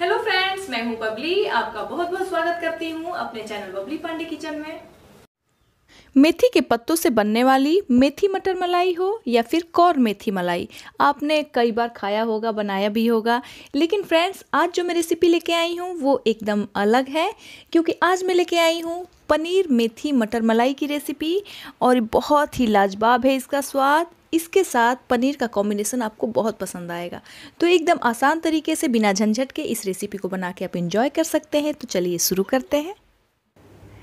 hello friends मैं हूं बबली आपका बहुत बहुत स्वागत करती हूं अपने चैनल बबली पांडे किचन में मेथी के पत्तों से बनने वाली मेथी मटर मलाई हो या फिर कौर मेथी मलाई आपने कई बार खाया होगा बनाया भी होगा लेकिन फ्रेंड्स आज जो मैं रेसिपी लेके आई हूँ वो एकदम अलग है क्योंकि आज मैं लेके आई हूँ पनीर मेथी मटर मलाई की रेसिपी और बहुत ही लाजवाब है इसका स्वाद इसके साथ पनीर का कॉम्बिनेसन आपको बहुत पसंद आएगा तो एकदम आसान तरीके से बिना झंझट के इस रेसिपी को बना के आप इंजॉय कर सकते हैं तो चलिए शुरू करते हैं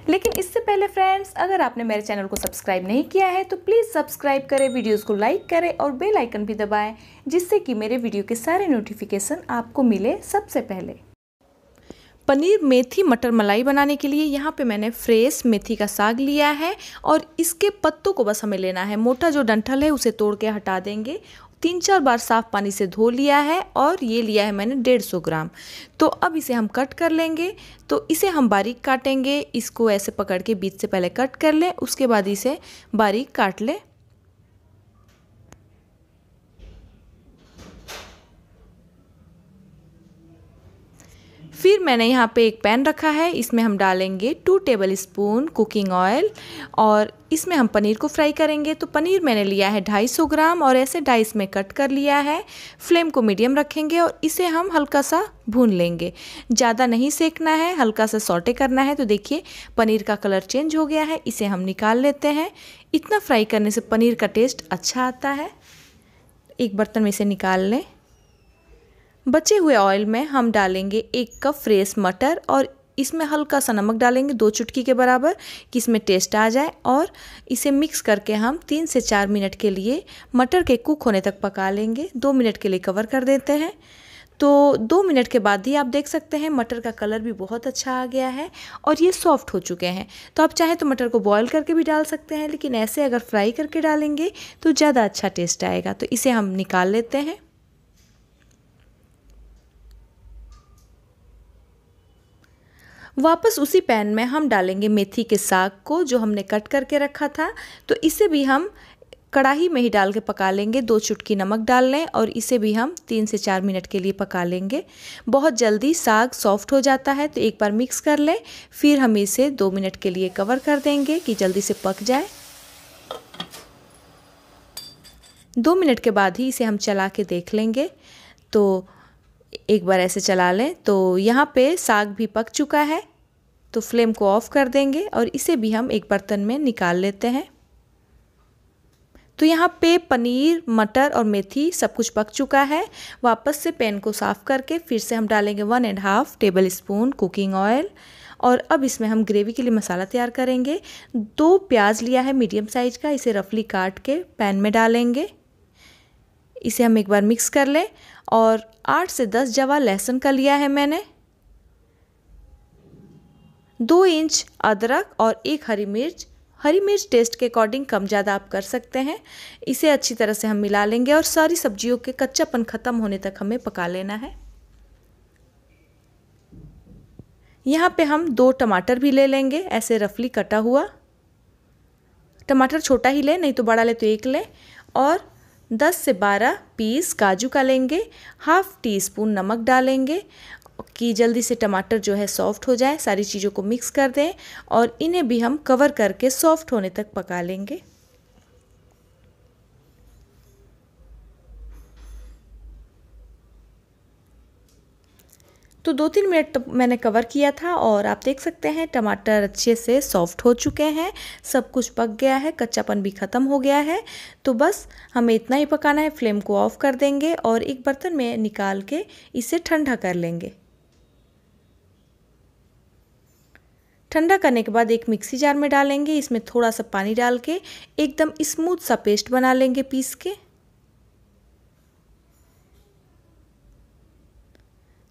लेकिन इससे पहले फ्रेंड्स अगर आपने मेरे चैनल को सब्सक्राइब नहीं किया है तो प्लीज़ सब्सक्राइब करें वीडियोस को लाइक करें और बेल आइकन भी दबाएं जिससे कि मेरे वीडियो के सारे नोटिफिकेशन आपको मिले सबसे पहले पनीर मेथी मटर मलाई बनाने के लिए यहाँ पे मैंने फ्रेश मेथी का साग लिया है और इसके पत्तों को बस हमें लेना है मोटा जो डंठल है उसे तोड़ के हटा देंगे तीन चार बार साफ पानी से धो लिया है और ये लिया है मैंने डेढ़ सौ ग्राम तो अब इसे हम कट कर लेंगे तो इसे हम बारीक काटेंगे इसको ऐसे पकड़ के बीच से पहले कट कर लें उसके बाद इसे बारीक काट लें फिर मैंने यहाँ पे एक पैन रखा है इसमें हम डालेंगे two tablespoon cooking oil और इसमें हम पनीर को फ्राई करेंगे तो पनीर मैंने लिया है ढाई सौ ग्राम और ऐसे डाइस में कट कर लिया है फ्लेम को मीडियम रखेंगे और इसे हम हल्का सा भून लेंगे ज़्यादा नहीं सेकना है हल्का सा सॉटे करना है तो देखिए पनीर का कलर चेंज हो गया है इसे हम निकाल लेते हैं इतना फ्राई करने से पनीर का टेस्ट अच्छा आता है एक बर्तन में इसे निकाल लें बचे हुए ऑयल में हम डालेंगे एक कप फ्रेश मटर और इसमें हल्का सा नमक डालेंगे दो चुटकी के बराबर कि इसमें टेस्ट आ जाए और इसे मिक्स करके हम तीन से चार मिनट के लिए मटर के कुक होने तक पका लेंगे दो मिनट के लिए कवर कर देते हैं तो दो मिनट के बाद ही आप देख सकते हैं मटर का कलर भी बहुत अच्छा आ गया है और ये सॉफ्ट हो चुके हैं तो आप चाहें तो मटर को बॉईल करके भी डाल सकते हैं लेकिन ऐसे अगर फ्राई करके डालेंगे तो ज़्यादा अच्छा टेस्ट आएगा तो इसे हम निकाल लेते हैं वापस उसी पैन में हम डालेंगे मेथी के साग को जो हमने कट करके रखा था तो इसे भी हम कढ़ाई में ही डाल के पका लेंगे दो चुटकी नमक डाल लें और इसे भी हम तीन से चार मिनट के लिए पका लेंगे बहुत जल्दी साग सॉफ्ट हो जाता है तो एक बार मिक्स कर लें फिर हम इसे दो मिनट के लिए कवर कर देंगे कि जल्दी से पक जाए दो मिनट के बाद ही इसे हम चला के देख लेंगे तो एक बार ऐसे चला लें तो यहाँ पे साग भी पक चुका है तो फ्लेम को ऑफ़ कर देंगे और इसे भी हम एक बर्तन में निकाल लेते हैं तो यहाँ पे पनीर मटर और मेथी सब कुछ पक चुका है वापस से पैन को साफ़ करके फिर से हम डालेंगे one and half tablespoon cooking oil और अब इसमें हम ग्रेवी के लिए मसाला तैयार करेंगे दो प्याज लिया है मीडियम साइज का इसे रफली काट के पैन में डालेंगे इसे हम एक बार मिक्स कर लें और आठ से दस जवा लहसुन का लिया है मैंने दो इंच अदरक और एक हरी मिर्च हरी मिर्च टेस्ट के अकॉर्डिंग कम ज़्यादा आप कर सकते हैं इसे अच्छी तरह से हम मिला लेंगे और सारी सब्जियों के कच्चापन ख़त्म होने तक हमें पका लेना है यहाँ पे हम दो टमाटर भी ले लेंगे ऐसे रफली कटा हुआ टमाटर छोटा ही ले नहीं तो बड़ा ले तो एक ले और 10 से 12 पीस काजू का लेंगे हाफ टी स्पून नमक डालेंगे कि जल्दी से टमाटर जो है सॉफ्ट हो जाए सारी चीज़ों को मिक्स कर दें और इन्हें भी हम कवर करके सॉफ्ट होने तक पका लेंगे तो दो तीन मिनट तो मैंने कवर किया था और आप देख सकते हैं टमाटर अच्छे से सॉफ्ट हो चुके हैं सब कुछ पक गया है कच्चापन भी ख़त्म हो गया है तो बस हमें इतना ही पकाना है फ्लेम को ऑफ़ कर देंगे और एक बर्तन में निकाल के इसे ठंडा कर लेंगे ठंडा करने के बाद एक मिक्सी जार में डालेंगे इसमें थोड़ा सा पानी डाल के एकदम स्मूथ सा पेस्ट बना लेंगे पीस के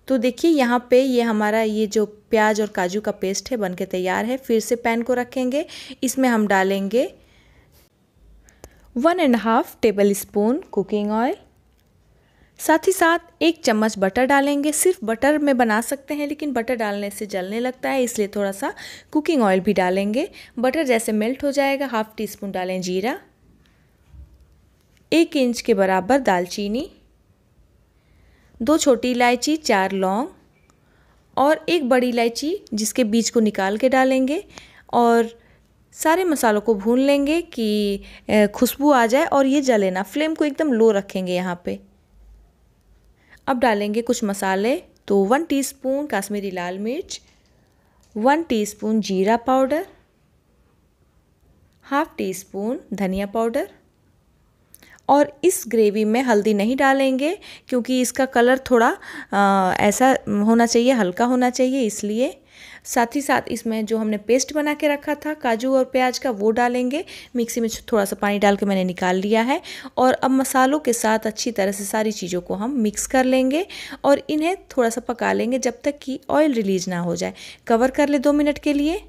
तो देखिए यहाँ पे ये हमारा ये जो प्याज और काजू का पेस्ट है बनके तैयार है फिर से पैन को रखेंगे इसमें हम डालेंगे one and half tablespoon cooking oil साथ ही साथ एक चम्मच बटर डालेंगे सिर्फ बटर में बना सकते हैं लेकिन बटर डालने से जलने लगता है इसलिए थोड़ा सा कुकिंग ऑयल भी डालेंगे बटर जैसे मेल्ट हो जाएगा हाफ टी स्पून डालें जीरा एक इंच के बराबर दालचीनी दो छोटी इलायची चार लौंग और एक बड़ी इलायची जिसके बीज को निकाल के डालेंगे और सारे मसालों को भून लेंगे कि खुशबू आ जाए और ये जले ना फ्लेम को एकदम लो रखेंगे यहाँ पे अब डालेंगे कुछ मसाले तो वन टीस्पून काश्मीरी लाल मिर्च वन टीस्पून जीरा पाउडर हाफ टी स्पून धनिया पाउडर और इस ग्रेवी में हल्दी नहीं डालेंगे क्योंकि इसका कलर थोड़ा आ, ऐसा होना चाहिए हल्का होना चाहिए इसलिए साथ ही साथ इसमें जो हमने पेस्ट बना के रखा था काजू और प्याज का वो डालेंगे मिक्सी में थोड़ा सा पानी डाल के मैंने निकाल लिया है और अब मसालों के साथ अच्छी तरह से सारी चीज़ों को हम मिक्स कर लेंगे और इन्हें थोड़ा सा पका लेंगे जब तक कि ऑयल रिलीज ना हो जाए कवर कर ले दो मिनट के लिए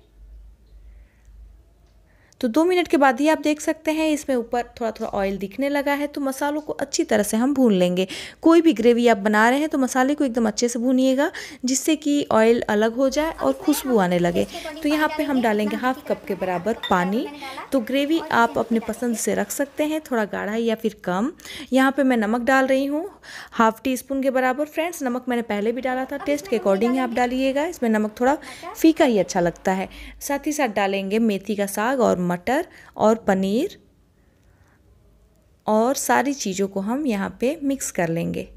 तो दो मिनट के बाद ही आप देख सकते हैं इसमें ऊपर थोड़ा थोड़ा ऑयल दिखने लगा है तो मसालों को अच्छी तरह से हम भून लेंगे कोई भी ग्रेवी आप बना रहे हैं तो मसाले को एकदम अच्छे से भूनिएगा जिससे कि ऑयल अलग हो जाए और खुशबू आने लगे तो यहाँ पे हम डालेंगे हाफ कप के बराबर पानी तो ग्रेवी आप अपने पसंद से रख सकते हैं थोड़ा गाढ़ा या फिर कम यहाँ पर मैं नमक डाल रही हूँ हाफ टी स्पून के बराबर फ्रेंड्स नमक मैंने पहले भी डाला था टेस्ट के अकॉर्डिंग आप डालिएगा इसमें नमक थोड़ा फीका ही अच्छा लगता है साथ ही साथ डालेंगे मेथी का साग और मटर और पनीर और सारी चीज़ों को हम यहाँ पे मिक्स कर लेंगे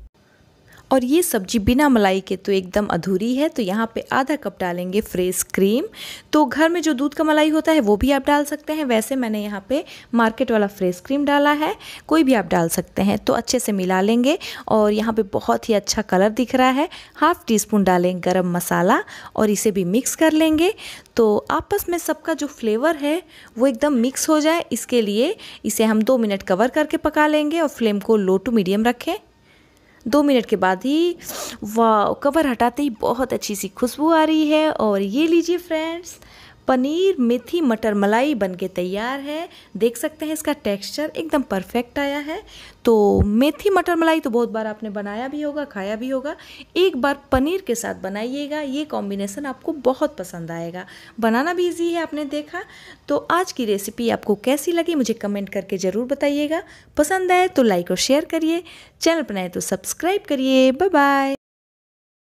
और ये सब्जी बिना मलाई के तो एकदम अधूरी है तो यहाँ पे आधा कप डालेंगे फ्रेश क्रीम तो घर में जो दूध का मलाई होता है वो भी आप डाल सकते हैं वैसे मैंने यहाँ पे मार्केट वाला फ्रेश क्रीम डाला है कोई भी आप डाल सकते हैं तो अच्छे से मिला लेंगे और यहाँ पे बहुत ही अच्छा कलर दिख रहा है हाफ़ टी स्पून डालें गर्म मसाला और इसे भी मिक्स कर लेंगे तो आपस में सबका जो फ्लेवर है वो एकदम मिक्स हो जाए इसके लिए इसे हम दो मिनट कवर करके पका लेंगे और फ्लेम को लो टू मीडियम रखें दो मिनट के बाद ही वाह कवर हटाते ही बहुत अच्छी सी खुशबू आ रही है और ये लीजिए फ्रेंड्स पनीर मेथी मटर मलाई बन के तैयार है देख सकते हैं इसका टेक्सचर एकदम परफेक्ट आया है तो मेथी मटर मलाई तो बहुत बार आपने बनाया भी होगा खाया भी होगा एक बार पनीर के साथ बनाइएगा ये कॉम्बिनेसन आपको बहुत पसंद आएगा बनाना भी ईजी है आपने देखा तो आज की रेसिपी आपको कैसी लगी मुझे कमेंट करके ज़रूर बताइएगा पसंद आए तो लाइक और शेयर करिए चैनल बनाए तो सब्सक्राइब करिए बाय बाय